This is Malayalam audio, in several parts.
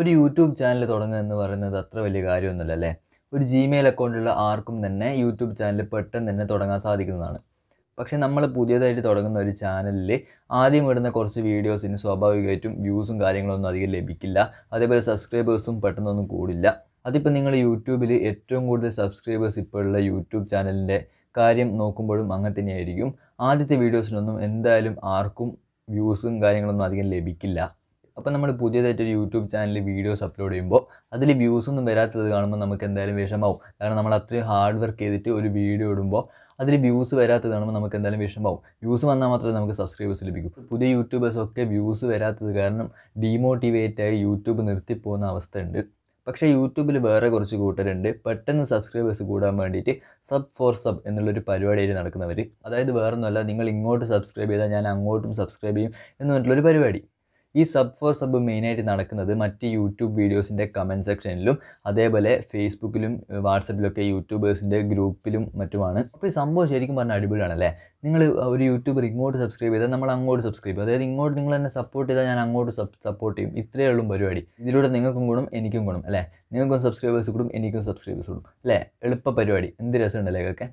ഒരു യൂട്യൂബ് ചാനൽ തുടങ്ങുക എന്ന് പറയുന്നത് അത്ര വലിയ കാര്യമൊന്നുമല്ല അല്ലേ ഒരു ജിമെയിൽ അക്കൗണ്ടുള്ള ആർക്കും തന്നെ യൂട്യൂബ് ചാനൽ പെട്ടെന്ന് തന്നെ തുടങ്ങാൻ സാധിക്കുന്നതാണ് പക്ഷേ നമ്മൾ പുതിയതായിട്ട് തുടങ്ങുന്ന ഒരു ചാനലിൽ ആദ്യം ഇടുന്ന കുറച്ച് വീഡിയോസിന് സ്വാഭാവികമായിട്ടും വ്യൂസും കാര്യങ്ങളൊന്നും അധികം ലഭിക്കില്ല അതേപോലെ സബ്സ്ക്രൈബേഴ്സും പെട്ടെന്നൊന്നും കൂടില്ല അതിപ്പോൾ നിങ്ങൾ യൂട്യൂബിൽ ഏറ്റവും കൂടുതൽ സബ്സ്ക്രൈബേഴ്സ് ഇപ്പോഴുള്ള യൂട്യൂബ് ചാനലിൻ്റെ കാര്യം നോക്കുമ്പോഴും അങ്ങനെ തന്നെയായിരിക്കും ആദ്യത്തെ വീഡിയോസിനൊന്നും എന്തായാലും ആർക്കും വ്യൂസും കാര്യങ്ങളൊന്നും അധികം ലഭിക്കില്ല അപ്പോൾ നമ്മൾ പുതിയതായിട്ടൊരു യൂട്യൂബ് ചാനലിൽ വീഡിയോസ് അപ്ലോഡ് ചെയ്യുമ്പോൾ അതിൽ വ്യൂസ് ഒന്നും വരാത്തത് കാണുമ്പോൾ നമുക്ക് എന്തായാലും വിഷമാവും കാരണം നമ്മൾ അത്രയും ഹാർഡ് വർക്ക് ചെയ്തിട്ട് ഒരു വീഡിയോ ഇടുമ്പോൾ അതിൽ വ്യൂസ് വരാത്തത് കാണുമ്പോൾ നമുക്ക് എന്തായാലും വിഷമാവും വ്യൂസ് വന്നാൽ മാത്രമേ നമുക്ക് സബ്സ്ക്രൈബേഴ്സ് ലഭിക്കും പുതിയ യൂട്യൂബേഴ്സൊക്കെ വ്യൂസ് വരാത്തത് കാരണം ഡീമോട്ടിവേറ്റായി യൂട്യൂബ് നിർത്തിപ്പോകുന്ന അവസ്ഥയുണ്ട് പക്ഷേ യൂട്യൂബിൽ വേറെ കുറച്ച് കൂട്ടരുണ്ട് പെട്ടെന്ന് സബ്സ്ക്രൈബേഴ്സ് കൂടാൻ വേണ്ടിയിട്ട് സബ് ഫോർ സബ് എന്നുള്ളൊരു പരിപാടിയായിട്ട് നടക്കുന്നവർ അതായത് വേറൊന്നുമല്ല നിങ്ങൾ ഇങ്ങോട്ട് സബ്സ്ക്രൈബ് ചെയ്താൽ ഞാൻ അങ്ങോട്ടും സബ്സ്ക്രൈബ് ചെയ്യും എന്ന് പറഞ്ഞിട്ടുള്ളൊരു പരിപാടി ഈ സബ് ഫോർ സബ് മെയിനായിട്ട് നടക്കുന്നത് മറ്റ് യൂട്യൂബ് വീഡിയോസിൻ്റെ കമൻറ്റ് സെക്ഷനിലും അതേപോലെ ഫേസ്ബുക്കിലും വാട്സപ്പിലൊക്കെ യൂട്യൂബേഴ്സിൻ്റെ ഗ്രൂപ്പിലും മറ്റുമാണ് അപ്പോൾ ഈ സംഭവം ശരിക്കും പറഞ്ഞാൽ അടിപൊളിയാണ് അല്ലേ നിങ്ങൾ ഒരു യൂട്യൂബർ ഇങ്ങോട്ട് സബ്സ്ക്രൈബ് ചെയ്താൽ നമ്മൾ അങ്ങോട്ട് സബ്സ്ക്രൈബ് ചെയ്യും അതായത് ഇങ്ങോട്ട് നിങ്ങൾ എന്നെ സപ്പോർട്ട് ചെയ്താൽ ഞാൻ അങ്ങോട്ട് സബ് സപ്പോർട്ട് ചെയ്യും ഇത്രയേ ഉള്ളൂ പരിപാടി ഇതിലൂടെ നിങ്ങൾക്കും കൂടും എനിക്കും കൂടും അല്ലേ നിങ്ങൾക്കും സബ്സ്ക്രൈബേഴ്സ് കൂടും എനിക്കും സബ്സ്ക്രൈബേഴ്സ് കൂടും അല്ലേ എളുപ്പ പരിപാടി എന്ത് രസമുണ്ടല്ലേ ഇതൊക്കെ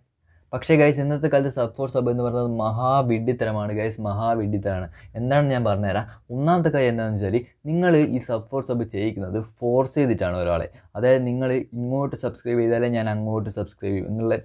പക്ഷേ ഗൈസ് ഇന്നത്തെ കാലത്ത് സബ് ഫോർ സബ് എന്ന് പറയുന്നത് മഹാവിഡിത്തരമാണ് ഗൈസ് മഹാവിഡിത്തരമാണ് എന്താണെന്ന് ഞാൻ പറഞ്ഞുതരാം ഒന്നാമത്തെ കാര്യം എന്താണെന്ന് വെച്ചാൽ നിങ്ങൾ ഈ സബ് ഫോർ സബ് ചെയ്യിക്കുന്നത് ഫോഴ്സ് ചെയ്തിട്ടാണ് ഒരാളെ അതായത് നിങ്ങൾ ഇങ്ങോട്ട് സബ്സ്ക്രൈബ് ചെയ്താലേ ഞാൻ അങ്ങോട്ട് സബ്സ്ക്രൈബ് ചെയ്യും എന്നുള്ള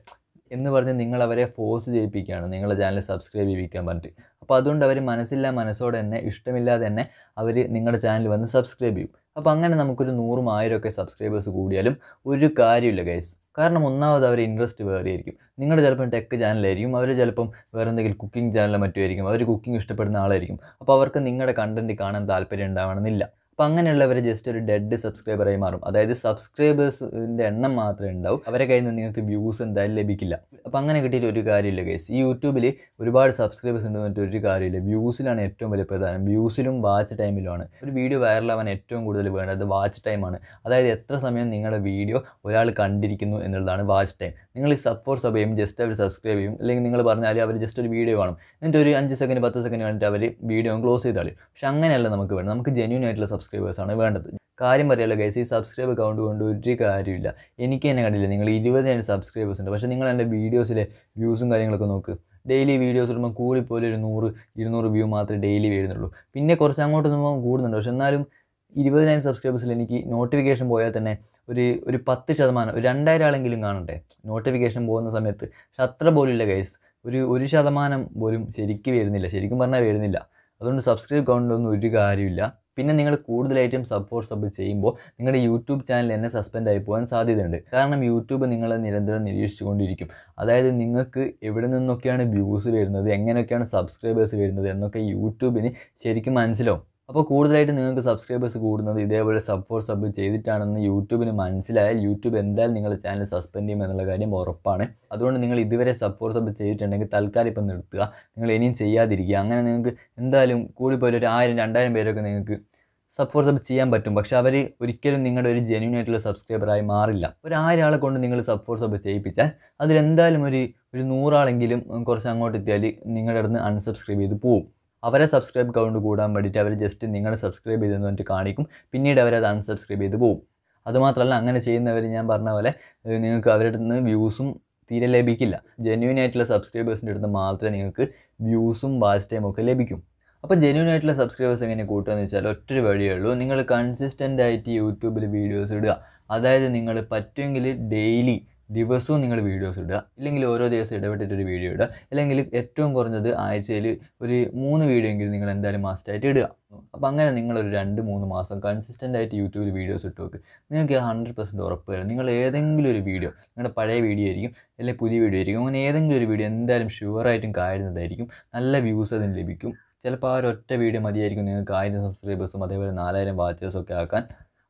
എന്ന് പറഞ്ഞ് നിങ്ങൾ അവരെ ഫോഴ്സ് ചെയ്യിപ്പിക്കുകയാണ് നിങ്ങളെ ചാനൽ സബ്സ്ക്രൈബ് ചെയ്യിപ്പിക്കാൻ പറഞ്ഞിട്ട് അപ്പോൾ അതുകൊണ്ട് അവർ മനസ്സില്ല മനസ്സോടെ തന്നെ ഇഷ്ടമില്ലാതെ തന്നെ അവർ നിങ്ങളുടെ ചാനൽ വന്ന് സബ്സ്ക്രൈബ് ചെയ്യും അപ്പോൾ അങ്ങനെ നമുക്കൊരു നൂറും ആയിരം ഒക്കെ സബ്സ്ക്രൈബേഴ്സ് കൂടിയാലും ഒരു കാര്യമില്ല ഗൈസ് കാരണം ഒന്നാമത് അവർ ഇൻട്രസ്റ്റ് വേറെ ആയിരിക്കും നിങ്ങളുടെ ചിലപ്പം ടെക് ചാനലായിരിക്കും അവർ ചിലപ്പം വേറെ എന്തെങ്കിലും കുക്കിംഗ് ചാനൽ മറ്റുമായിരിക്കും അവർ കുക്കിംഗ് ഇഷ്ടപ്പെടുന്ന ആളായിരിക്കും അപ്പോൾ അവർക്ക് നിങ്ങളുടെ കണ്ടൻറ്റ് കാണാൻ താല്പര്യം ഉണ്ടാവണമെന്നില്ല അപ്പോൾ അങ്ങനെയുള്ളവർ ജസ്റ്റ് ഒരു ഡെഡ് സബ്സ്ക്രൈബറായി മാറും അതായത് സബ്സ്ക്രൈബേഴ്സിൻ്റെ എണ്ണം മാത്രമേ ഉണ്ടാവും അവരെ കയ്യിൽ നിന്ന് നിങ്ങൾക്ക് വ്യൂസ് എന്തായാലും ലഭിക്കില്ല അപ്പോൾ അങ്ങനെ കിട്ടിയിട്ട് ഒരു കാര്യമില്ല കേസ് ഈ യൂട്യൂബിൽ ഒരുപാട് സബ്സ്ക്രൈബേഴ്സ് ഉണ്ട് പറഞ്ഞിട്ട് ഒരു കാര്യമില്ല വ്യൂസിലാണ് ഏറ്റവും വലിയ പ്രധാനം വ്യൂസിലും വാച്ച് ടൈമിലുമാണ് ഒരു വീഡിയോ വൈറലാവാൻ ഏറ്റവും കൂടുതൽ വേണ്ടത് വാച്ച് ടൈമാണ് അതായത് എത്ര സമയം നിങ്ങളുടെ വീഡിയോ ഒരാൾ കണ്ടിരിക്കുന്നു എന്നുള്ളതാണ് വാച്ച് ടൈം നിങ്ങൾ ഈ സബ് ഫോർ സബ് ചെയ്യും ജസ്റ്റ് അവർ സബ്സ്ക്രൈബ് ചെയ്യും അല്ലെങ്കിൽ നിങ്ങൾ പറഞ്ഞാൽ അവർ ജസ്റ്റ് ഒരു വീഡിയോ കാണും എന്നിട്ട് ഒരു അഞ്ച് സെക്കൻഡ് പത്ത് സെക്കൻഡ് വേണ്ടിയിട്ട് അവർ വീഡിയോ ക്ലോസ് ചെയ്താലും പക്ഷേ അങ്ങനെയല്ല നമുക്ക് വേണം നമുക്ക് ജെന്യൂൻ ആയിട്ടുള്ള സബ്സ്ക്രൈബേഴ്സാണ് വേണ്ടത് കാര്യം പറയാലോ ഗൈസ് ഈ സബ്സ്ക്രൈബ് അക്കൗണ്ട് കൊണ്ട് ഒരു കാര്യമില്ല എനിക്ക് തന്നെ കണ്ടില്ല നിങ്ങൾ ഇരുപതിനായിരം സബ്സ്ക്രൈബേഴ്സ് ഉണ്ട് പക്ഷേ നിങ്ങൾ എൻ്റെ വീഡിയോസിലെ വ്യൂസും കാര്യങ്ങളൊക്കെ നോക്ക് ഡെയിലി വീഡിയോസ് ഇടുമ്പോൾ കൂടിപ്പോലെ ഒരു നൂറ് ഇരുന്നൂറ് വ്യൂ മാത്രമേ ഡെയിലി വരുന്നുള്ളൂ പിന്നെ കുറച്ച് അങ്ങോട്ട് നോക്കുമ്പോൾ കൂടുന്നുണ്ട് പക്ഷേ എന്നാലും ഇരുപതിനായിരം സബ്സ്ക്രൈബേഴ്സിൽ എനിക്ക് നോട്ടിഫിക്കേഷൻ പോയാൽ തന്നെ ഒരു ഒരു പത്ത് ശതമാനം ഒരു രണ്ടായിരം ആളെങ്കിലും കാണണ്ടേ നോട്ടിഫിക്കേഷൻ പോകുന്ന സമയത്ത് പക്ഷെ അത്ര പോലുമില്ല ഗൈസ് ഒരു ഒരു ശതമാനം പോലും ശരിക്കും വരുന്നില്ല ശരിക്കും പറഞ്ഞാൽ വരുന്നില്ല അതുകൊണ്ട് സബ്സ്ക്രൈബ് കൗണ്ടൊന്നും ഒരു കാര്യമില്ല പിന്നെ നിങ്ങൾ കൂടുതലായിട്ടും സബ് ഫോർ സബ് ചെയ്യുമ്പോൾ നിങ്ങളുടെ യൂട്യൂബ് ചാനൽ എന്നെ സസ്പെൻഡ് ആയി പോകാൻ സാധ്യതയുണ്ട് കാരണം യൂട്യൂബ് നിങ്ങളെ നിരന്തരം നിരീക്ഷിച്ചുകൊണ്ടിരിക്കും അതായത് നിങ്ങൾക്ക് എവിടെ നിന്നൊക്കെയാണ് വ്യൂസ് വരുന്നത് എങ്ങനെയൊക്കെയാണ് സബ്സ്ക്രൈബേഴ്സ് വരുന്നത് എന്നൊക്കെ യൂട്യൂബിന് ശരിക്കും മനസ്സിലാവും അപ്പോൾ കൂടുതലായിട്ട് നിങ്ങൾക്ക് സബ്സ്ക്രൈബേഴ്സ് കൂടുന്നത് ഇതേപോലെ സബ് ഫോർ സബ് ചെയ്തിട്ടാണെന്ന് യൂട്യൂബിന് മനസ്സിലായാൽ യൂട്യൂബ് എന്തായാലും നിങ്ങൾ ചാനൽ സസ്പെൻഡ് ചെയ്യും എന്നുള്ള കാര്യം ഉറപ്പാണ് അതുകൊണ്ട് നിങ്ങൾ ഇതുവരെ സബ് ഫോർ സബ് ചെയ്തിട്ടുണ്ടെങ്കിൽ തൽക്കാലം ഇപ്പം നിർത്തുക നിങ്ങൾ ഇനിയും ചെയ്യാതിരിക്കുക അങ്ങനെ നിങ്ങൾക്ക് എന്തായാലും പോലെ ഒരു ആയിരം രണ്ടായിരം പേരൊക്കെ നിങ്ങൾക്ക് സബ് ഫോർ സബ് ചെയ്യാൻ പറ്റും പക്ഷേ അവർ ഒരിക്കലും നിങ്ങളുടെ ഒരു ജെന്യൂൻ ആയിട്ടുള്ള സബ്സ്ക്രൈബറായി മാറില്ല ഒരു ആയിരം കൊണ്ട് നിങ്ങൾ സബ് ഫോർ സബ് ചെയ്യിപ്പിച്ചാൽ അതിലെന്തായാലും ഒരു ഒരു നൂറാളെങ്കിലും കുറച്ച് അങ്ങോട്ട് എത്തിയാൽ നിങ്ങളുടെ അടുത്ത് അൺസബ്സ്ക്രൈബ് ചെയ്ത് പോകും അവരെ സബ്സ്ക്രൈബ് കൗണ്ട് കൂടാൻ വേണ്ടിയിട്ട് അവർ ജസ്റ്റ് നിങ്ങളെ സബ്സ്ക്രൈബ് ചെയ്തെന്ന് പറഞ്ഞിട്ട് കാണിക്കും പിന്നീട് അവരത് അൺസബ്സ്ക്രൈബ് ചെയ്ത് പോകും അതുമാത്രമല്ല അങ്ങനെ ചെയ്യുന്നവർ ഞാൻ പറഞ്ഞ പോലെ നിങ്ങൾക്ക് അവരുടെ നിന്ന് വ്യൂസും തീരെ ലഭിക്കില്ല ജെന്യൂൻ ആയിട്ടുള്ള സബ്സ്ക്രൈബേഴ്സിൻ്റെ അടുത്ത് മാത്രമേ നിങ്ങൾക്ക് വ്യൂസും വാച്ച് ടൈമും ഒക്കെ ലഭിക്കും അപ്പോൾ ജെന്യൂൻ ആയിട്ടുള്ള സബ്സ്ക്രൈബേഴ്സ് എങ്ങനെ കൂട്ടുക എന്ന് വെച്ചാൽ ഒറ്റൊരു വഴിയുള്ളൂ ഉള്ളൂ നിങ്ങൾ കൺസിസ്റ്റൻ്റ് ആയിട്ട് യൂട്യൂബിൽ വീഡിയോസ് ഇടുക അതായത് നിങ്ങൾ പറ്റുമെങ്കിൽ ഡെയിലി ദിവസവും നിങ്ങൾ വീഡിയോസ് ഇടുക ഇല്ലെങ്കിൽ ഓരോ ദിവസം ഇടപെട്ടിട്ടൊരു വീഡിയോ ഇടുക അല്ലെങ്കിൽ ഏറ്റവും കുറഞ്ഞത് ആഴ്ചയിൽ ഒരു മൂന്ന് വീഡിയോ എങ്കിലും നിങ്ങൾ എന്തായാലും മാസ്റ്റായിട്ട് ഇടുക അപ്പോൾ അങ്ങനെ നിങ്ങളൊരു രണ്ട് മൂന്ന് മാസം കൺസിസ്റ്റൻ്റ് ആയിട്ട് യൂട്യൂബിൽ വീഡിയോസ് ഇട്ട് നോക്ക് നിങ്ങൾക്ക് ഹൺഡ്രഡ് പെർസെൻറ്റ് ഉറപ്പ് വരും നിങ്ങൾ ഏതെങ്കിലും ഒരു വീഡിയോ നിങ്ങളുടെ പഴയ വീഡിയോ ആയിരിക്കും അല്ലെങ്കിൽ പുതിയ വീഡിയോ ആയിരിക്കും അങ്ങനെ ഏതെങ്കിലും ഒരു വീഡിയോ എന്തായാലും ഷുവറായിട്ടും കാര്യുന്നതായിരിക്കും നല്ല വ്യൂസ് അതിന് ലഭിക്കും ചിലപ്പോൾ ആ ഒരൊറ്റ വീഡിയോ മതിയായിരിക്കും നിങ്ങൾക്ക് ആയിരം സബ്സ്ക്രൈബേഴ്സും അതേപോലെ നാലായിരം വാച്ചേഴ്സും ഒക്കെ ആക്കാൻ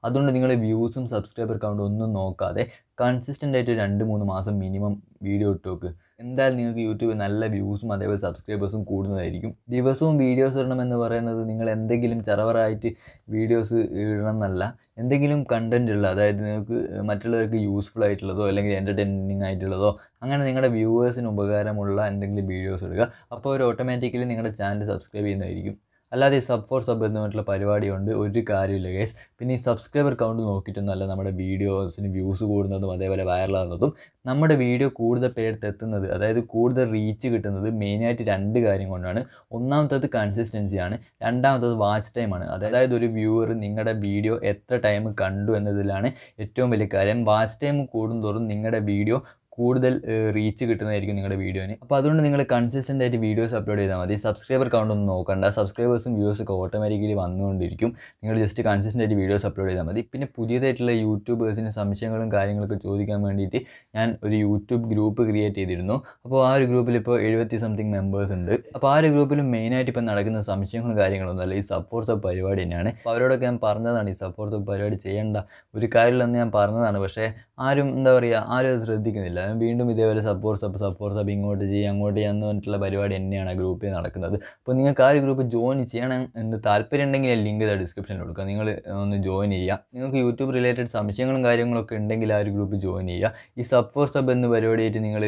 അതുകൊണ്ട് നിങ്ങൾ വ്യൂസും സബ്സ്ക്രൈബർ കൗണ്ടും ഒന്നും നോക്കാതെ കൺസിസ്റ്റൻ്റ് ആയിട്ട് രണ്ട് മൂന്ന് മാസം മിനിമം വീഡിയോ ഇട്ട് നോക്ക് എന്തായാലും നിങ്ങൾക്ക് യൂട്യൂബിൽ നല്ല വ്യൂസും അതേപോലെ സബ്സ്ക്രൈബേഴ്സും കൂടുന്നതായിരിക്കും ദിവസവും വീഡിയോസ് ഇടണം എന്ന് പറയുന്നത് നിങ്ങൾ എന്തെങ്കിലും ചറവറായിട്ട് വീഡിയോസ് ഇടണം എന്നല്ല എന്തെങ്കിലും കണ്ടൻ്റ് ഉള്ള അതായത് നിങ്ങൾക്ക് മറ്റുള്ളവർക്ക് യൂസ്ഫുൾ ആയിട്ടുള്ളതോ അല്ലെങ്കിൽ എൻ്റർടൈനിങ് ആയിട്ടുള്ളതോ അങ്ങനെ നിങ്ങളുടെ വ്യൂവേഴ്സിന് ഉപകാരമുള്ള എന്തെങ്കിലും വീഡിയോസ് ഇടുക അപ്പോൾ അവർ ഓട്ടോമാറ്റിക്കലി നിങ്ങളുടെ ചാനൽ സബ്സ്ക്രൈബ് ചെയ്യുന്നതായിരിക്കും അല്ലാതെ ഈ സബ് ഫോർ സബ് എന്ന് പറഞ്ഞിട്ടുള്ള പരിപാടിയുണ്ട് ഒരു കാര്യമില്ല ഗൈസ് പിന്നെ ഈ സബ്സ്ക്രൈബർ കൗണ്ട് നോക്കിയിട്ടൊന്നുമല്ല നമ്മുടെ വീഡിയോസിന് വ്യൂസ് കൂടുന്നതും അതേപോലെ വൈറലാകുന്നതും നമ്മുടെ വീഡിയോ കൂടുതൽ പേരെടുത്ത് എത്തുന്നത് അതായത് കൂടുതൽ റീച്ച് കിട്ടുന്നത് മെയിനായിട്ട് രണ്ട് കാര്യം കൊണ്ടാണ് ഒന്നാമത്തത് കൺസിസ്റ്റൻസിയാണ് രണ്ടാമത്തത് വാച്ച് ടൈമാണ് അതായത് ഒരു വ്യൂവർ നിങ്ങളുടെ വീഡിയോ എത്ര ടൈം കണ്ടു എന്നതിലാണ് ഏറ്റവും വലിയ കാര്യം വാച്ച് ടൈം കൂടുന്തോറും നിങ്ങളുടെ വീഡിയോ കൂടുതൽ റീച്ച് കിട്ടുന്നതായിരിക്കും നിങ്ങളുടെ വീഡിയോന് അപ്പോൾ അതുകൊണ്ട് നിങ്ങൾ കൺസിസ്റ്റൻ്റ് ആയിട്ട് വീഡിയോസ് അപ്ലോഡ് ചെയ്താൽ മതി സബ്സ്ക്രൈബർ കൗണ്ട് ഒന്നും നോക്കണ്ട സബ്സ്ക്രൈബേഴ്സും വ്യൂസൊക്കെ ഓട്ടോമാറ്റിക്കലി വന്നുകൊണ്ടിരിക്കും നിങ്ങൾ ജസ്റ്റ് കൺസിസ്റ്റൻ്റ് ആയിട്ട് വീഡിയോസ് അപ്ലോഡ് ചെയ്താൽ മതി പിന്നെ പുതിയതായിട്ടുള്ള യൂട്യൂബേഴ്സിന് സംശയങ്ങളും കാര്യങ്ങളൊക്കെ ചോദിക്കാൻ വേണ്ടിയിട്ട് ഞാൻ ഒരു യൂട്യൂബ് ഗ്രൂപ്പ് ക്രിയേറ്റ് ചെയ്തിരുന്നു അപ്പോൾ ആ ഒരു ഗ്രൂപ്പിൽ ഇപ്പോൾ എഴുപത്തി സംതിങ് മെമ്പേഴ്സ് ഉണ്ട് അപ്പോൾ ആ ഒരു ഗ്രൂപ്പിൽ മെയിനായിട്ട് ഇപ്പോൾ നടക്കുന്ന സംശയങ്ങളും കാര്യങ്ങളൊന്നും അല്ല ഈ സപ്പോർട്ട് ഫോർ പരിപാടി തന്നെയാണ് അപ്പോൾ അവരോടൊക്കെ ഞാൻ പറഞ്ഞതാണ് ഈ സപ്പോർട്ട് ഫോർ പരിപാടി ചെയ്യേണ്ട ഒരു കാര്യമില്ലെന്ന് ഞാൻ പറഞ്ഞതാണ് പക്ഷേ ആരും എന്താ പറയുക ആരും ശ്രദ്ധിക്കുന്നില്ല വീണ്ടും ഇതേപോലെ സപ്പോർട്ട് സബ് സപ്പോർട്ട് സബ് ഇങ്ങോട്ട് ചെയ്യുക അങ്ങോട്ട് ചെയ്യുക എന്ന് പറഞ്ഞിട്ടുള്ള പരിപാടി തന്നെയാണ് ആ ഗ്രൂപ്പിൽ നടക്കുന്നത് അപ്പോൾ നിങ്ങൾക്ക് ആ ഒരു ഗ്രൂപ്പ് ജോയിൻ ചെയ്യണം എന്ന് താല്പര്യം ഉണ്ടെങ്കിൽ ലിങ്ക് ഇതാ ഡിസ്ക്രിപ്ഷനിൽ കൊടുക്കുക നിങ്ങൾ ഒന്ന് ജോയിൻ ചെയ്യുക നിങ്ങൾക്ക് യൂട്യൂബ് റിലേറ്റഡ് സംശയങ്ങളും കാര്യങ്ങളൊക്കെ ഉണ്ടെങ്കിൽ ആ ഒരു ഗ്രൂപ്പ് ജോയിൻ ചെയ്യുക ഈ സപ്പോർട്ട് സബ് എന്ന പരിപാടിയായിട്ട് നിങ്ങൾ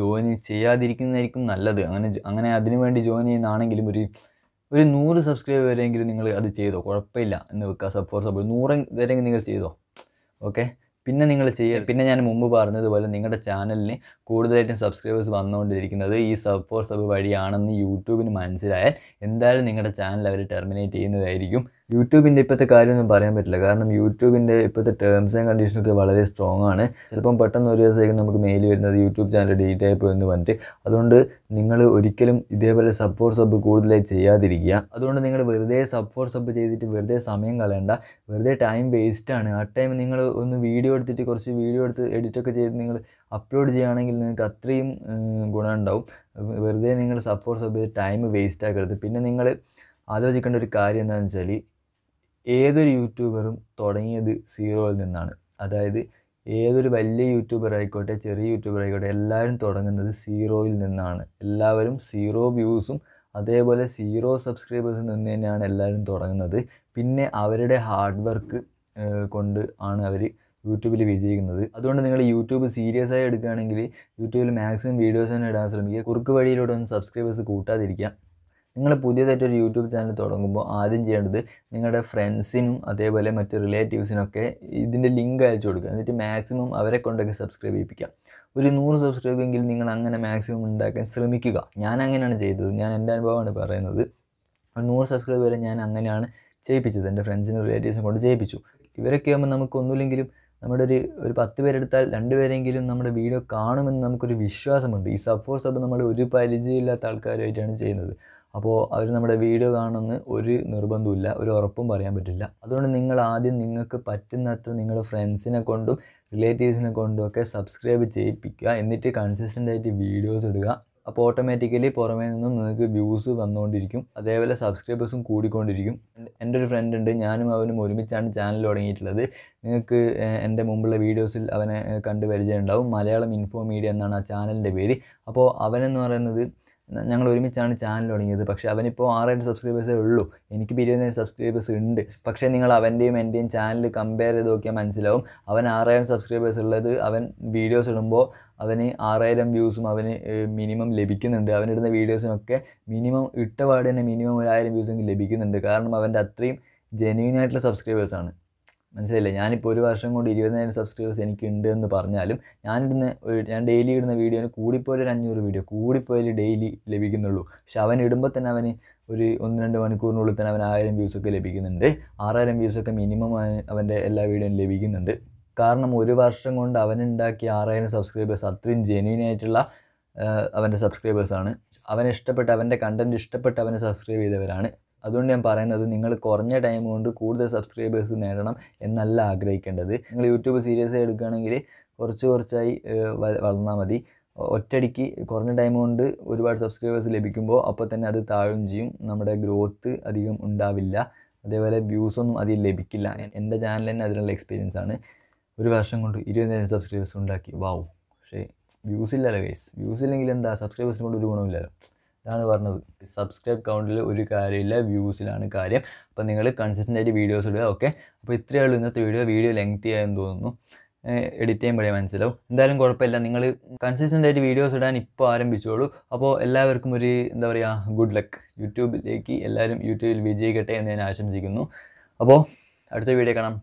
ജോയിൻ ചെയ്യാതിരിക്കുന്നതായിരിക്കും നല്ലത് അങ്ങനെ അങ്ങനെ അതിനു വേണ്ടി ജോയിൻ ചെയ്യുന്നതാണെങ്കിലും ഒരു ഒരു നൂറ് സബ്സ്ക്രൈബ് വരെയെങ്കിലും നിങ്ങൾ അത് ചെയ്തോ കുഴപ്പമില്ല എന്ന് വെക്കുക സപ്പോർട്ട് സബ് നൂറ് വരെയെങ്കിലും നിങ്ങൾ ചെയ്തോ ഓക്കെ പിന്നെ നിങ്ങൾ ചെയ്യുക പിന്നെ ഞാൻ മുമ്പ് പറഞ്ഞതുപോലെ നിങ്ങളുടെ ചാനലിന് കൂടുതലായിട്ടും സബ്സ്ക്രൈബേഴ്സ് വന്നുകൊണ്ടിരിക്കുന്നത് ഈ സബ് ഫോർ സബ് വഴിയാണെന്ന് യൂട്യൂബിന് മനസ്സിലായാൽ എന്തായാലും നിങ്ങളുടെ ചാനൽ അവർ ടെർമിനേറ്റ് ചെയ്യുന്നതായിരിക്കും യൂട്യൂബിൻ്റെ ഇപ്പോഴത്തെ കാര്യമൊന്നും പറയാൻ പറ്റില്ല കാരണം യൂട്യൂബിൻ്റെ ഇപ്പോഴത്തെ ടേംസ് ആൻഡ് കണ്ടീഷനൊക്കെ വളരെ സ്ട്രോങ് ആണ് ചിലപ്പം പെട്ടെന്ന് ഒരു ദിവസത്തേക്ക് നമുക്ക് മെയിൽ വരുന്നത് യൂട്യൂബ് ചാനൽ ഡീറ്റൈപ്പ് ആയി പോയെന്ന് പറഞ്ഞിട്ട് അതുകൊണ്ട് നിങ്ങൾ ഒരിക്കലും ഇതേപോലെ സബ് ഫോർ സബ് കൂടുതലായി ചെയ്യാതിരിക്കുക അതുകൊണ്ട് നിങ്ങൾ വെറുതെ സബ് ഫോർ സബ് ചെയ്തിട്ട് വെറുതെ സമയം കളയണ്ട വെറുതെ ടൈം വേസ്റ്റ് ആണ് ആ ടൈം നിങ്ങൾ ഒന്ന് വീഡിയോ എടുത്തിട്ട് കുറച്ച് വീഡിയോ എടുത്ത് എഡിറ്റൊക്കെ ചെയ്ത് നിങ്ങൾ അപ്ലോഡ് ചെയ്യുകയാണെങ്കിൽ നിങ്ങൾക്ക് അത്രയും ഗുണം ഉണ്ടാവും വെറുതെ നിങ്ങൾ sub for sub time waste ആക്കരുത് പിന്നെ നിങ്ങൾ ആലോചിക്കേണ്ട ഒരു കാര്യം എന്താണെന്ന് വെച്ചാൽ ഏതൊരു യൂട്യൂബറും തുടങ്ങിയത് സീറോയിൽ നിന്നാണ് അതായത് ഏതൊരു വലിയ യൂട്യൂബർ ആയിക്കോട്ടെ ചെറിയ യൂട്യൂബർ ആയിക്കോട്ടെ എല്ലാവരും തുടങ്ങുന്നത് സീറോയിൽ നിന്നാണ് എല്ലാവരും സീറോ വ്യൂസും അതേപോലെ സീറോ സബ്സ്ക്രൈബേഴ്സിൽ നിന്ന് തന്നെയാണ് എല്ലാവരും തുടങ്ങുന്നത് പിന്നെ അവരുടെ ഹാർഡ് വർക്ക് കൊണ്ട് ആണ് അവർ യൂട്യൂബിൽ വിജയിക്കുന്നത് അതുകൊണ്ട് നിങ്ങൾ യൂട്യൂബ് സീരിയസ് ആയി എടുക്കുകയാണെങ്കിൽ യൂട്യൂബിൽ മാക്സിമം വീഡിയോസ് തന്നെ ഇടാൻ ശ്രമിക്കുക കുറുക്ക് വഴിയിലൂടെ ഒന്ന് സബ്സ്ക്രൈബേഴ്സ് കൂട്ടാതിരിക്കുക നിങ്ങൾ പുതിയതായിട്ടൊരു യൂട്യൂബ് ചാനൽ തുടങ്ങുമ്പോൾ ആദ്യം ചെയ്യേണ്ടത് നിങ്ങളുടെ ഫ്രണ്ട്സിനും അതേപോലെ മറ്റ് റിലേറ്റീവ്സിനൊക്കെ ഇതിൻ്റെ ലിങ്ക് അയച്ചു കൊടുക്കുക എന്നിട്ട് മാക്സിമം അവരെ കൊണ്ടൊക്കെ സബ്സ്ക്രൈബ് ചെയ്യിപ്പിക്കുക ഒരു നൂറ് സബ്സ്ക്രൈബെങ്കിലും നിങ്ങൾ അങ്ങനെ മാക്സിമം ഉണ്ടാക്കാൻ ശ്രമിക്കുക ഞാൻ അങ്ങനെയാണ് ചെയ്തത് ഞാൻ എൻ്റെ അനുഭവമാണ് പറയുന്നത് ഒരു നൂറ് സബ്സ്ക്രൈബ് വരെ ഞാൻ അങ്ങനെയാണ് ചെയ്യിപ്പിച്ചത് എൻ്റെ ഫ്രണ്ട്സിനും റിലേറ്റീവ്സിനും കൊണ്ട് ചെയ്യിപ്പിച്ചു ഇവരൊക്കെ ആകുമ്പോൾ ഒന്നുമില്ലെങ്കിലും നമ്മുടെ ഒരു ഒരു പത്ത് പേരെടുത്താൽ രണ്ട് പേരെങ്കിലും നമ്മുടെ വീഡിയോ കാണുമെന്ന് നമുക്കൊരു വിശ്വാസമുണ്ട് ഈ സപ്പോസ് അപ്പോൾ നമ്മൾ ഒരു പരിചയമില്ലാത്ത ആൾക്കാരുമായിട്ടാണ് ചെയ്യുന്നത് അപ്പോൾ അവർ നമ്മുടെ വീഡിയോ കാണുമെന്ന് ഒരു നിർബന്ധമില്ല ഒരു ഉറപ്പും പറയാൻ പറ്റില്ല അതുകൊണ്ട് നിങ്ങൾ ആദ്യം നിങ്ങൾക്ക് പറ്റുന്നത്ര നിങ്ങളുടെ ഫ്രണ്ട്സിനെ കൊണ്ടും റിലേറ്റീവ്സിനെ കൊണ്ടും ഒക്കെ സബ്സ്ക്രൈബ് ചെയ്യിപ്പിക്കുക എന്നിട്ട് കൺസിസ്റ്റൻ്റായിട്ട് ആയിട്ട് വീഡിയോസ് ഇടുക അപ്പോൾ ഓട്ടോമാറ്റിക്കലി പുറമേ നിന്നും നിങ്ങൾക്ക് വ്യൂസ് വന്നുകൊണ്ടിരിക്കും അതേപോലെ സബ്സ്ക്രൈബേഴ്സും കൂടിക്കൊണ്ടിരിക്കും എൻ്റെ ഒരു ഫ്രണ്ട് ഉണ്ട് ഞാനും അവനും ഒരുമിച്ചാണ് ചാനൽ തുടങ്ങിയിട്ടുള്ളത് നിങ്ങൾക്ക് എൻ്റെ മുമ്പുള്ള വീഡിയോസിൽ അവനെ കണ്ട് പരിചയമുണ്ടാവും മലയാളം ഇൻഫോ മീഡിയ എന്നാണ് ആ ചാനലിൻ്റെ പേര് അപ്പോൾ അവനെന്ന് പറയുന്നത് ഞങ്ങൾ ഒരുമിച്ചാണ് ചാനൽ തുടങ്ങിയത് പക്ഷേ അവനിപ്പോൾ ആറായിരം സബ്സ്ക്രൈബേഴ്സേ ഉള്ളൂ എനിക്ക് ഇരുപതിനായിരം സബ്സ്ക്രൈബേഴ്സ് ഉണ്ട് പക്ഷേ നിങ്ങൾ അവൻ്റെയും എൻ്റെയും ചാനൽ കമ്പയർ ചെയ്ത് നോക്കിയാൽ മനസ്സിലാവും അവൻ ആറായിരം സബ്സ്ക്രൈബേഴ്സ് ഉള്ളത് അവൻ വീഡിയോസ് ഇടുമ്പോൾ അവന് ആറായിരം വ്യൂസും അവന് മിനിമം ലഭിക്കുന്നുണ്ട് അവനിടുന്ന വീഡിയോസിനൊക്കെ മിനിമം ഇട്ടപാട് തന്നെ മിനിമം ഒരായിരം വ്യൂസെങ്കിലും ലഭിക്കുന്നുണ്ട് കാരണം അവൻ്റെ അത്രയും ജെന്യൂനായിട്ടുള്ള സബ്സ്ക്രൈബേഴ്സാണ് മനസ്സിലായില്ലേ ഞാനിപ്പോൾ ഒരു വർഷം കൊണ്ട് ഇരുപതിനായിരം സബ്സ്ക്രൈബേഴ്സ് എനിക്കുണ്ട് എന്ന് പറഞ്ഞാലും ഞാനിടുന്ന ഒരു ഞാൻ ഡെയിലി ഇടുന്ന വീഡിയോന് കൂടിപ്പോയാൽ ഒരു അഞ്ഞൂറ് വീഡിയോ കൂടിപ്പോയാൽ ഡെയിലി ലഭിക്കുന്നുള്ളൂ പക്ഷെ അവൻ ഇടുമ്പോൾ തന്നെ അവന് ഒരു ഒന്ന് രണ്ട് മണിക്കൂറിനുള്ളിൽ തന്നെ അവൻ ആയിരം വ്യൂസൊക്കെ ലഭിക്കുന്നുണ്ട് ആറായിരം വ്യൂസൊക്കെ മിനിമം അവൻ്റെ എല്ലാ വീഡിയോയും ലഭിക്കുന്നുണ്ട് കാരണം ഒരു വർഷം കൊണ്ട് അവനുണ്ടാക്കിയ ആറായിരം സബ്സ്ക്രൈബേഴ്സ് അത്രയും ജെന്യൂൻ ആയിട്ടുള്ള അവൻ്റെ സബ്സ്ക്രൈബേഴ്സാണ് അവനെ ഇഷ്ടപ്പെട്ട് അവൻ്റെ കണ്ടൻറ്റ് ഇഷ്ടപ്പെട്ട് അവനെ സബ്സ്ക്രൈബ് ചെയ്തവരാണ് അതുകൊണ്ട് ഞാൻ പറയുന്നത് നിങ്ങൾ കുറഞ്ഞ ടൈം കൊണ്ട് കൂടുതൽ സബ്സ്ക്രൈബേഴ്സ് നേടണം എന്നല്ല ആഗ്രഹിക്കേണ്ടത് നിങ്ങൾ യൂട്യൂബ് സീരിയസ് ആയി എടുക്കുകയാണെങ്കിൽ കുറച്ച് കുറച്ചായി വളർന്നാൽ മതി ഒറ്റടിക്ക് കുറഞ്ഞ ടൈം കൊണ്ട് ഒരുപാട് സബ്സ്ക്രൈബേഴ്സ് ലഭിക്കുമ്പോൾ അപ്പോൾ തന്നെ അത് താഴും ചെയ്യും നമ്മുടെ ഗ്രോത്ത് അധികം ഉണ്ടാവില്ല അതേപോലെ വ്യൂസൊന്നും അധികം ലഭിക്കില്ല എൻ്റെ ചാനൽ തന്നെ അതിനുള്ള എക്സ്പീരിയൻസ് ആണ് ഒരു വർഷം കൊണ്ട് ഇരുപതിനായിരം സബ്സ്ക്രൈബേഴ്സ് ഉണ്ടാക്കി വാവും പക്ഷേ വ്യൂസ് ഇല്ലല്ലോ ഗൈസ് വ്യൂസ് ഇല്ലെങ്കിൽ എന്താ സബ്സ്ക്രൈബേഴ്സിനോട് കൊണ്ട് ഒരു ഗുണമില്ലല്ലോ ഇതാണ് പറഞ്ഞത് സബ്സ്ക്രൈബ് കൗണ്ടിൽ ഒരു കാര്യമില്ല വ്യൂസിലാണ് കാര്യം അപ്പോൾ നിങ്ങൾ കൺസിസ്റ്റൻ്റ് വീഡിയോസ് ഇടുക ഓക്കെ അപ്പോൾ ഇത്രയേ ഉള്ളൂ ഇന്നത്തെ വീഡിയോ വീഡിയോ ലെങ്ത്തി ആയെന്ന് തോന്നുന്നു എഡിറ്റ് ചെയ്യുമ്പോഴേ മനസ്സിലാവും എന്തായാലും കുഴപ്പമില്ല നിങ്ങൾ കൺസിസ്റ്റൻ്റ് വീഡിയോസ് ഇടാൻ ഇപ്പോൾ ആരംഭിച്ചോളൂ അപ്പോൾ എല്ലാവർക്കും ഒരു എന്താ പറയുക ഗുഡ് ലക്ക് യൂട്യൂബിലേക്ക് എല്ലാവരും യൂട്യൂബിൽ വിജയിക്കട്ടെ എന്ന് ഞാൻ ആശംസിക്കുന്നു അപ്പോൾ അടുത്ത വീഡിയോ കാണാം